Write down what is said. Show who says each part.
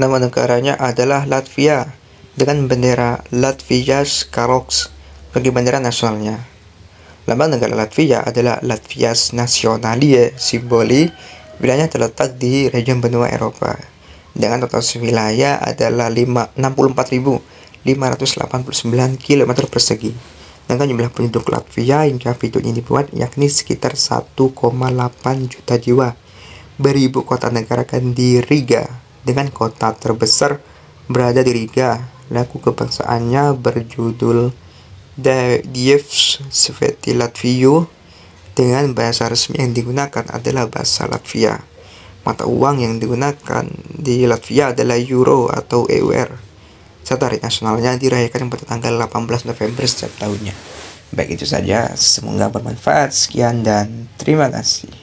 Speaker 1: Nama negaranya adalah Latvia dengan bendera Latvia's Karoks bagi bendera nasionalnya. Lambang negara Latvia adalah Latvia's Nationalie Simboli, wilayahnya terletak di region benua Eropa. Dengan total wilayah adalah 64.589 km persegi. Dengan jumlah penduduk Latvia hingga video ini dibuat yakni sekitar 1,8 juta jiwa. Beribu kota negara kan di Riga, dengan kota terbesar berada di Riga. Lagu kebangsaannya berjudul Dievs Sveti Latvio dengan bahasa resmi yang digunakan adalah bahasa Latvia. Mata uang yang digunakan di Latvia adalah euro atau EUR. Saat hari nasionalnya dirayakan pada tanggal 18 November setiap tahunnya. Baik itu saja, semoga bermanfaat. Sekian dan terima kasih.